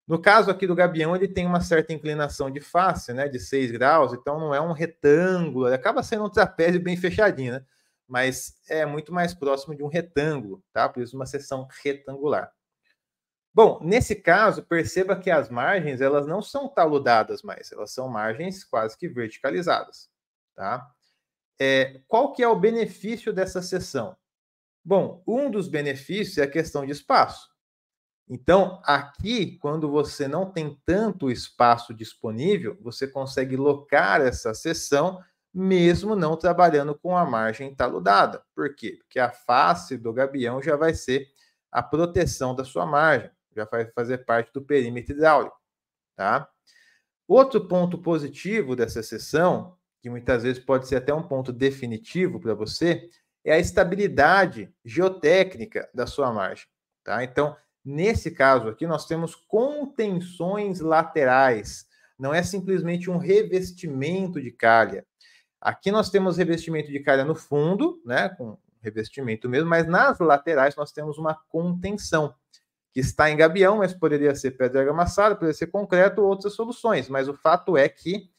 No caso aqui do gabião, ele tem uma certa inclinação de face, né, de 6 graus, então não é um retângulo, acaba sendo um trapézio bem fechadinho, né? mas é muito mais próximo de um retângulo, tá? Por isso uma seção retangular. Bom, nesse caso, perceba que as margens elas não são taludadas mais, elas são margens quase que verticalizadas, tá? É, qual que é o benefício dessa seção? Bom, um dos benefícios é a questão de espaço. Então, aqui, quando você não tem tanto espaço disponível, você consegue locar essa seção mesmo não trabalhando com a margem taludada. Por quê? Porque a face do gabião já vai ser a proteção da sua margem, já vai fazer parte do perímetro hidráulico, tá? Outro ponto positivo dessa sessão, que muitas vezes pode ser até um ponto definitivo para você, é a estabilidade geotécnica da sua margem, tá? Então, nesse caso aqui, nós temos contenções laterais, não é simplesmente um revestimento de calha, Aqui nós temos revestimento de calha no fundo, né, com revestimento mesmo, mas nas laterais nós temos uma contenção, que está em gabião, mas poderia ser pedra amassada, poderia ser concreto ou outras soluções. Mas o fato é que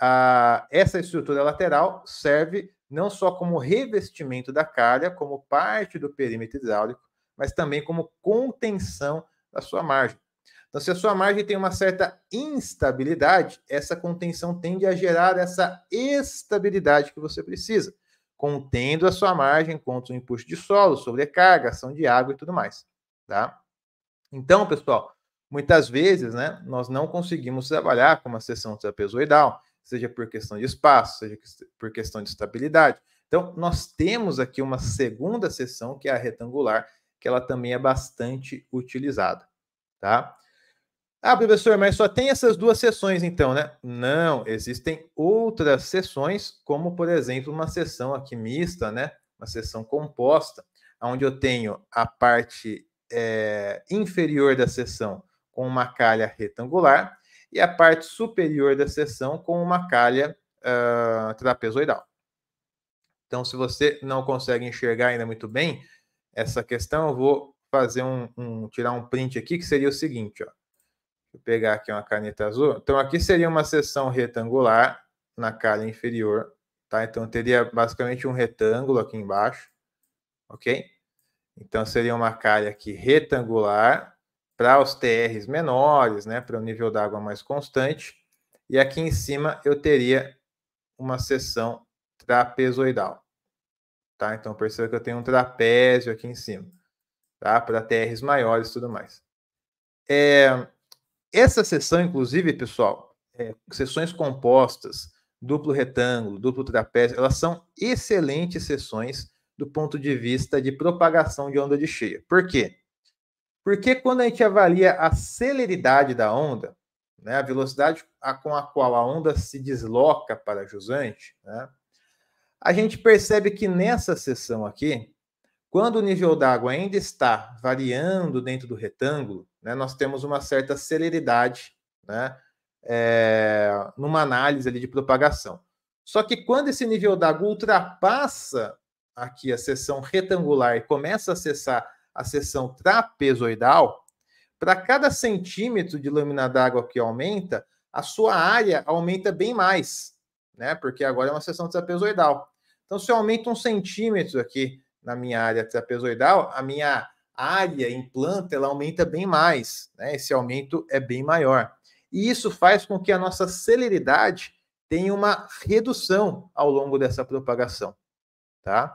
a, essa estrutura lateral serve não só como revestimento da calha, como parte do perímetro hidráulico, mas também como contenção da sua margem. Então, se a sua margem tem uma certa instabilidade, essa contenção tende a gerar essa estabilidade que você precisa, contendo a sua margem contra o impulso de solo, sobrecarga, ação de água e tudo mais, tá? Então, pessoal, muitas vezes, né, nós não conseguimos trabalhar com uma seção trapezoidal, seja por questão de espaço, seja por questão de estabilidade. Então, nós temos aqui uma segunda seção, que é a retangular, que ela também é bastante utilizada, tá? Ah, professor, mas só tem essas duas sessões então, né? Não, existem outras sessões, como por exemplo uma sessão aqui mista, né? Uma sessão composta, onde eu tenho a parte é, inferior da sessão com uma calha retangular e a parte superior da sessão com uma calha uh, trapezoidal. Então, se você não consegue enxergar ainda muito bem essa questão, eu vou fazer um, um tirar um print aqui que seria o seguinte, ó. Deixa eu pegar aqui uma caneta azul. Então, aqui seria uma seção retangular na cara inferior, tá? Então, teria basicamente um retângulo aqui embaixo, ok? Então, seria uma cara aqui retangular para os TRs menores, né? Para o um nível d'água mais constante. E aqui em cima eu teria uma seção trapezoidal, tá? Então, perceba que eu tenho um trapézio aqui em cima, tá? Para TRs maiores e tudo mais. É, essa sessão, inclusive, pessoal, é, sessões compostas, duplo retângulo, duplo trapézio, elas são excelentes sessões do ponto de vista de propagação de onda de cheia. Por quê? Porque quando a gente avalia a celeridade da onda, né, a velocidade com a qual a onda se desloca para a jusante, né, a gente percebe que nessa seção aqui, quando o nível d'água ainda está variando dentro do retângulo, né, nós temos uma certa celeridade né, é, numa análise ali de propagação. Só que quando esse nível d'água ultrapassa aqui a seção retangular e começa a acessar a seção trapezoidal, para cada centímetro de lâmina d'água que aumenta, a sua área aumenta bem mais, né? Porque agora é uma seção trapezoidal. Então, se eu aumento um centímetro aqui na minha área trapezoidal, a minha área em planta ela aumenta bem mais, né? Esse aumento é bem maior. E isso faz com que a nossa celeridade tenha uma redução ao longo dessa propagação, tá?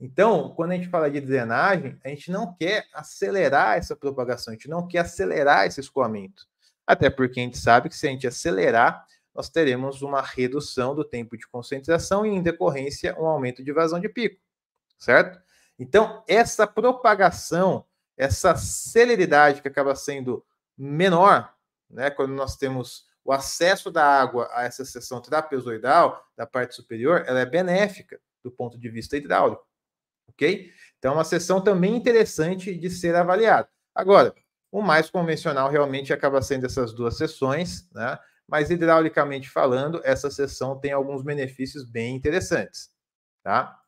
Então, quando a gente fala de drenagem, a gente não quer acelerar essa propagação, a gente não quer acelerar esse escoamento. Até porque a gente sabe que se a gente acelerar, nós teremos uma redução do tempo de concentração e, em decorrência, um aumento de vazão de pico, certo? Então, essa propagação, essa celeridade que acaba sendo menor, né, quando nós temos o acesso da água a essa seção trapezoidal da parte superior, ela é benéfica do ponto de vista hidráulico, ok? Então, é uma seção também interessante de ser avaliada. Agora, o mais convencional realmente acaba sendo essas duas seções, né? Mas hidraulicamente falando, essa seção tem alguns benefícios bem interessantes, tá?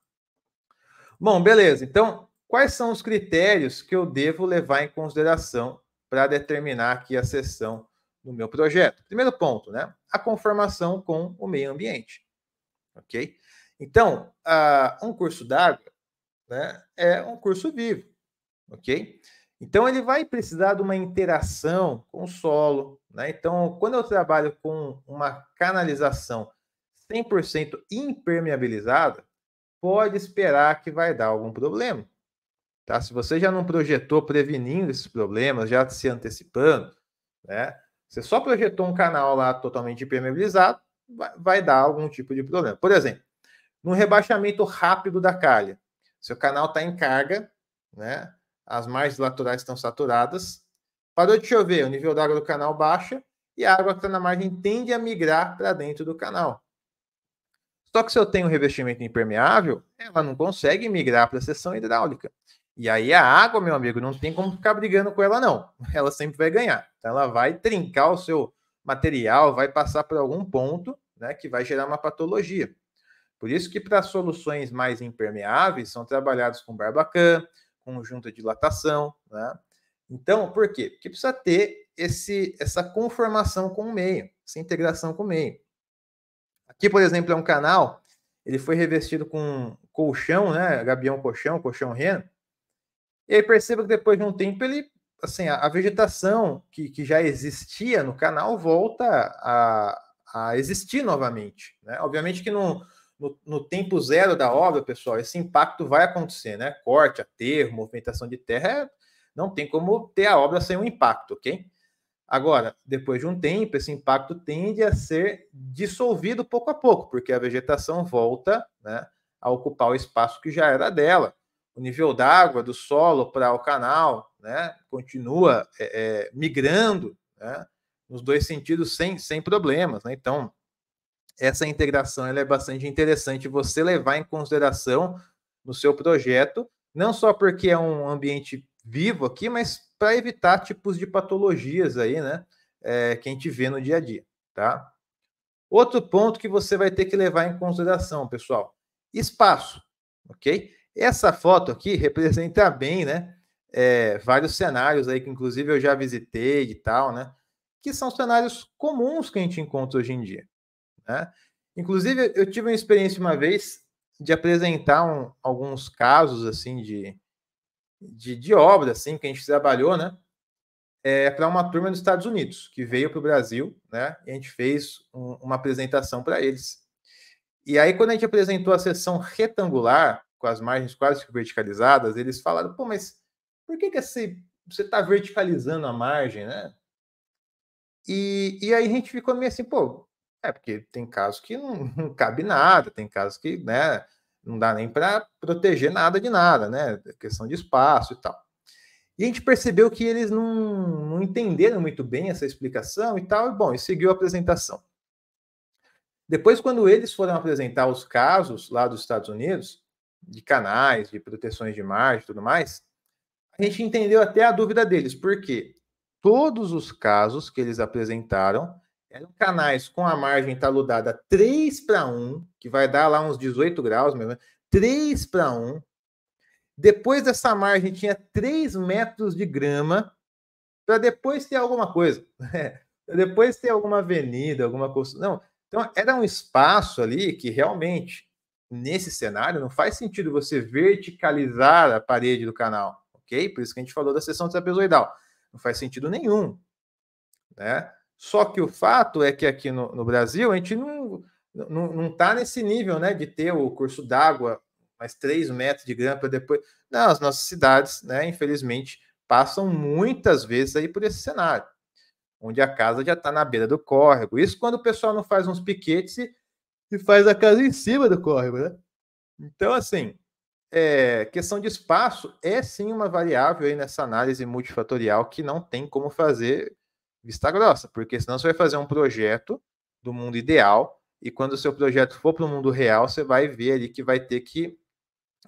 Bom, beleza. Então, quais são os critérios que eu devo levar em consideração para determinar aqui a sessão no meu projeto? Primeiro ponto, né? A conformação com o meio ambiente. Ok? Então, uh, um curso d'água né, é um curso vivo. Ok? Então, ele vai precisar de uma interação com o solo. Né? Então, quando eu trabalho com uma canalização 100% impermeabilizada, pode esperar que vai dar algum problema. Tá? Se você já não projetou prevenindo esses problemas, já se antecipando, né? Você só projetou um canal lá totalmente impermeabilizado, vai, vai dar algum tipo de problema. Por exemplo, num rebaixamento rápido da calha, seu canal está em carga, né? As margens laterais estão saturadas, parou de chover, o nível d'água do canal baixa e a água que está na margem tende a migrar para dentro do canal. Só que se eu tenho revestimento impermeável, ela não consegue migrar para a seção hidráulica. E aí a água, meu amigo, não tem como ficar brigando com ela, não. Ela sempre vai ganhar. Então ela vai trincar o seu material, vai passar por algum ponto né, que vai gerar uma patologia. Por isso que para soluções mais impermeáveis são trabalhados com barbacan, junta de dilatação. Né? Então, por quê? Porque precisa ter esse, essa conformação com o meio, essa integração com o meio. Aqui, por exemplo, é um canal, ele foi revestido com colchão, né? Gabião colchão, colchão reno. E aí perceba que depois de um tempo ele, assim, a, a vegetação que, que já existia no canal volta a, a existir novamente, né? Obviamente que no, no, tempo zero da obra, pessoal, esse impacto vai acontecer, né? Corte, aterro, movimentação de terra, é, não tem como ter a obra sem um impacto, ok? Agora, depois de um tempo, esse impacto tende a ser dissolvido pouco a pouco, porque a vegetação volta né, a ocupar o espaço que já era dela. O nível d'água do solo para o canal né, continua é, é, migrando né, nos dois sentidos sem, sem problemas. Né? Então, essa integração é bastante interessante você levar em consideração no seu projeto, não só porque é um ambiente vivo aqui, mas para evitar tipos de patologias aí, né? É, que a gente vê no dia a dia, tá? Outro ponto que você vai ter que levar em consideração, pessoal, espaço, ok? Essa foto aqui representa bem, né? É, vários cenários aí que, inclusive, eu já visitei e tal, né? Que são cenários comuns que a gente encontra hoje em dia, né? Inclusive, eu tive uma experiência uma vez de apresentar um, alguns casos assim de de, de obra, assim, que a gente trabalhou, né? É, para uma turma dos Estados Unidos, que veio para o Brasil, né? E a gente fez um, uma apresentação para eles. E aí, quando a gente apresentou a seção retangular, com as margens quase que verticalizadas, eles falaram: pô, mas por que, que esse, você está verticalizando a margem, né? E, e aí a gente ficou meio assim, pô, é porque tem casos que não, não cabe nada, tem casos que, né? não dá nem para proteger nada de nada, né? É questão de espaço e tal. E a gente percebeu que eles não, não entenderam muito bem essa explicação e tal, e bom, e seguiu a apresentação. Depois, quando eles foram apresentar os casos lá dos Estados Unidos, de canais, de proteções de margem, e tudo mais, a gente entendeu até a dúvida deles, porque todos os casos que eles apresentaram eram é canais com a margem taludada 3 para 1, que vai dar lá uns 18 graus, mesmo, 3 para 1. Depois dessa margem tinha 3 metros de grama, para depois ter alguma coisa. É, depois ter alguma avenida, alguma construção. Então, era um espaço ali que realmente, nesse cenário, não faz sentido você verticalizar a parede do canal, ok? Por isso que a gente falou da seção trapezoidal. Não faz sentido nenhum, né? Só que o fato é que aqui no, no Brasil a gente não está não, não tá nesse nível né, de ter o curso d'água, mais 3 metros de grampo depois. Não, as nossas cidades, né, infelizmente, passam muitas vezes aí por esse cenário, onde a casa já está na beira do córrego. Isso quando o pessoal não faz uns piquetes e, e faz a casa em cima do córrego, né? Então, assim, é, questão de espaço é sim uma variável aí nessa análise multifatorial que não tem como fazer vista grossa, porque senão você vai fazer um projeto do mundo ideal e quando o seu projeto for para o mundo real, você vai ver ali que vai ter que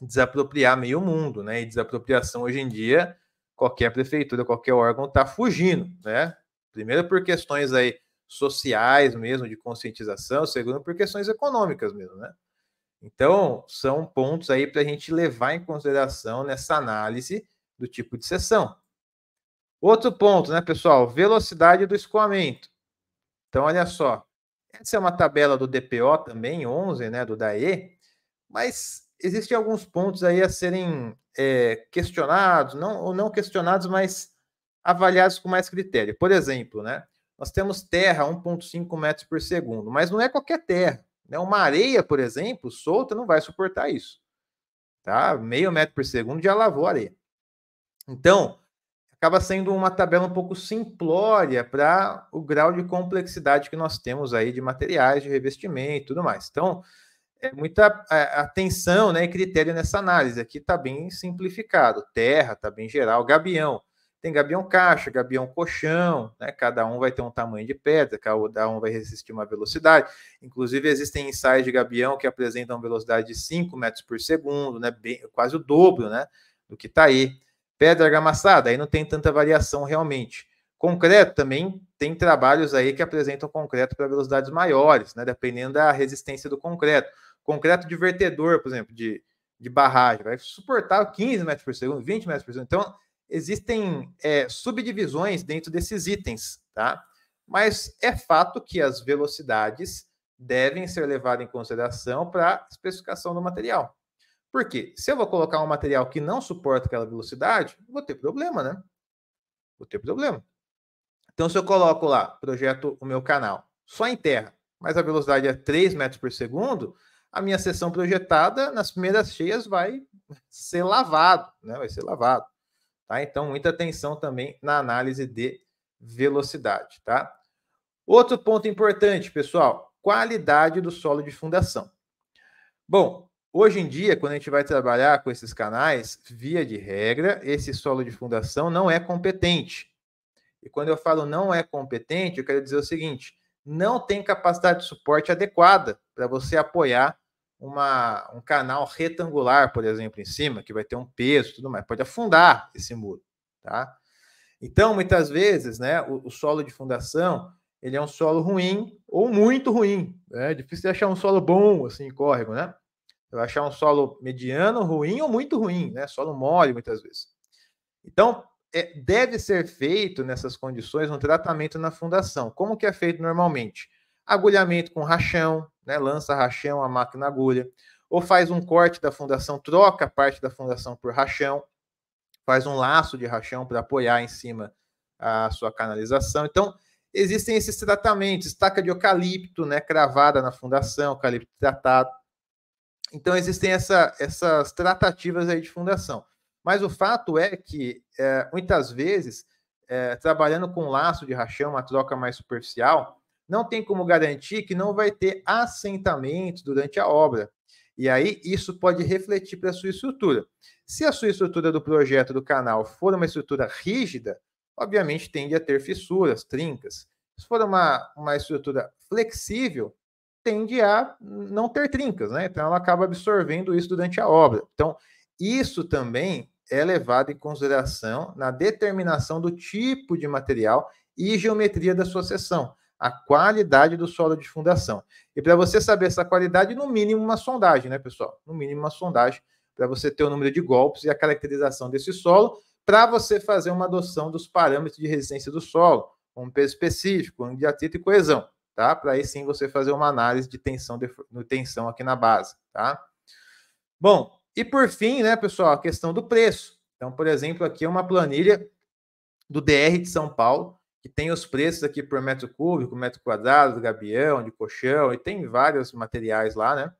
desapropriar meio mundo, né? E desapropriação hoje em dia, qualquer prefeitura, qualquer órgão está fugindo, né? Primeiro por questões aí sociais mesmo, de conscientização, segundo por questões econômicas mesmo, né? Então, são pontos aí para a gente levar em consideração nessa análise do tipo de sessão. Outro ponto, né, pessoal? Velocidade do escoamento. Então, olha só. Essa é uma tabela do DPO também, 11, né, do DAE, mas existem alguns pontos aí a serem é, questionados, não, ou não questionados, mas avaliados com mais critério. Por exemplo, né, nós temos terra 1,5 metros por segundo, mas não é qualquer terra. Né? Uma areia, por exemplo, solta não vai suportar isso. Tá? Meio metro por segundo já lavou a areia. Então, acaba sendo uma tabela um pouco simplória para o grau de complexidade que nós temos aí de materiais, de revestimento e tudo mais. Então, é muita é, atenção né, e critério nessa análise. Aqui está bem simplificado. Terra está bem geral. Gabião. Tem gabião caixa, gabião colchão, né? Cada um vai ter um tamanho de pedra, cada um vai resistir uma velocidade. Inclusive, existem ensaios de gabião que apresentam velocidade de 5 metros por segundo, né? Bem, quase o dobro, né? Do que está aí. Pedra argamassada, aí não tem tanta variação realmente. Concreto também tem trabalhos aí que apresentam concreto para velocidades maiores, né? Dependendo da resistência do concreto. Concreto de vertedor, por exemplo, de, de barragem, vai suportar 15 metros por segundo, 20 metros por segundo. Então, existem é, subdivisões dentro desses itens, tá? Mas é fato que as velocidades devem ser levadas em consideração para a especificação do material. Porque se eu vou colocar um material que não suporta aquela velocidade, vou ter problema, né? Vou ter problema. Então, se eu coloco lá, projeto o meu canal só em terra, mas a velocidade é 3 metros por segundo, a minha seção projetada nas primeiras cheias vai ser lavado, né? Vai ser lavado. Tá? Então, muita atenção também na análise de velocidade, tá? Outro ponto importante, pessoal, qualidade do solo de fundação. Bom, Hoje em dia, quando a gente vai trabalhar com esses canais, via de regra, esse solo de fundação não é competente. E quando eu falo não é competente, eu quero dizer o seguinte: não tem capacidade de suporte adequada para você apoiar uma, um canal retangular, por exemplo, em cima, que vai ter um peso tudo mais. Pode afundar esse muro, tá? Então, muitas vezes, né, o, o solo de fundação, ele é um solo ruim ou muito ruim. Né? É difícil achar um solo bom, assim, córrego, né? Eu achar um solo mediano, ruim ou muito ruim, né? Solo mole muitas vezes. Então, é, deve ser feito nessas condições um tratamento na fundação. Como que é feito normalmente? Agulhamento com rachão, né? Lança rachão, a máquina agulha. Ou faz um corte da fundação, troca parte da fundação por rachão, faz um laço de rachão para apoiar em cima a sua canalização. Então, existem esses tratamentos, estaca de eucalipto, né, cravada na fundação, eucalipto tratado. Então, existem essa, essas tratativas aí de fundação. Mas o fato é que, é, muitas vezes, é, trabalhando com laço de rachão, uma troca mais superficial, não tem como garantir que não vai ter assentamento durante a obra. E aí, isso pode refletir para a sua estrutura. Se a sua estrutura do projeto do canal for uma estrutura rígida, obviamente tende a ter fissuras, trincas. Se for uma, uma estrutura flexível, tende a não ter trincas, né? Então ela acaba absorvendo isso durante a obra. Então, isso também é levado em consideração na determinação do tipo de material e geometria da sua seção, a qualidade do solo de fundação. E para você saber essa qualidade, no mínimo uma sondagem, né, pessoal? No mínimo uma sondagem para você ter o número de golpes e a caracterização desse solo, para você fazer uma adoção dos parâmetros de resistência do solo, como peso específico, ângulo de atrito e coesão tá? Para aí sim você fazer uma análise de tensão, de, tensão aqui na base, tá? Bom, e por fim, né, pessoal, a questão do preço. Então, por exemplo, aqui é uma planilha do DR de São Paulo, que tem os preços aqui por metro cúbico, metro quadrado, do gabião, de colchão, e tem vários materiais lá, né?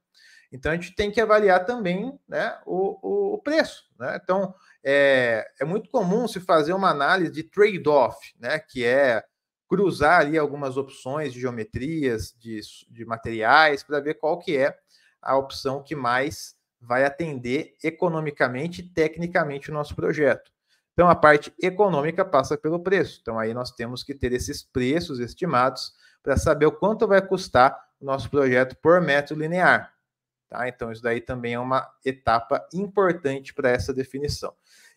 Então, a gente tem que avaliar também né, o, o preço, né? Então, é, é muito comum se fazer uma análise de trade-off, né? Que é cruzar ali algumas opções de geometrias, de, de materiais, para ver qual que é a opção que mais vai atender economicamente e tecnicamente o nosso projeto. Então, a parte econômica passa pelo preço. Então, aí nós temos que ter esses preços estimados para saber o quanto vai custar o nosso projeto por metro linear. Tá? Então, isso daí também é uma etapa importante para essa definição.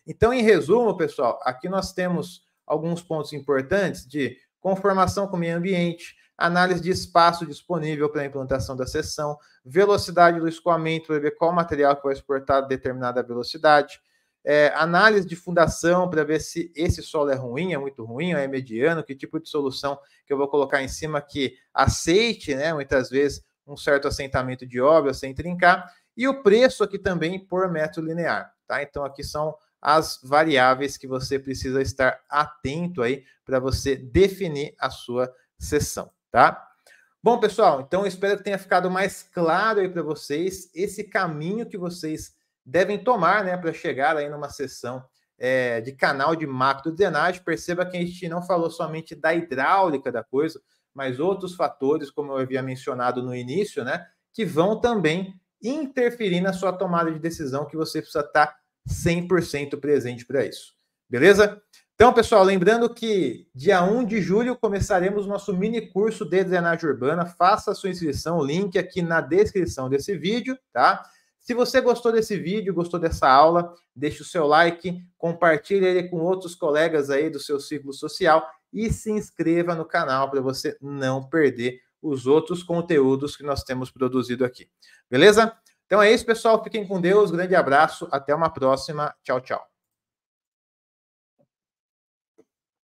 Então, em resumo, pessoal, aqui nós temos alguns pontos importantes de conformação com o meio ambiente, análise de espaço disponível para a implantação da seção, velocidade do escoamento, para ver qual material que vai exportar a determinada velocidade, é, análise de fundação para ver se esse solo é ruim, é muito ruim, é mediano, que tipo de solução que eu vou colocar em cima que aceite, né, muitas vezes, um certo assentamento de obra sem trincar, e o preço aqui também por metro linear, tá? Então aqui são as variáveis que você precisa estar atento aí para você definir a sua sessão, tá? Bom, pessoal, então espero que tenha ficado mais claro aí para vocês esse caminho que vocês devem tomar, né, para chegar aí numa sessão é, de canal de macrodenagem. Perceba que a gente não falou somente da hidráulica da coisa, mas outros fatores, como eu havia mencionado no início, né, que vão também interferir na sua tomada de decisão que você precisa estar tá 100% presente para isso. Beleza? Então, pessoal, lembrando que dia 1 de julho começaremos nosso mini curso de drenagem urbana. Faça a sua inscrição, o link aqui na descrição desse vídeo, tá? Se você gostou desse vídeo, gostou dessa aula, deixe o seu like, compartilhe ele com outros colegas aí do seu círculo social e se inscreva no canal para você não perder os outros conteúdos que nós temos produzido aqui. Beleza? Então é isso, pessoal. Fiquem com Deus. Grande abraço. Até uma próxima. Tchau, tchau.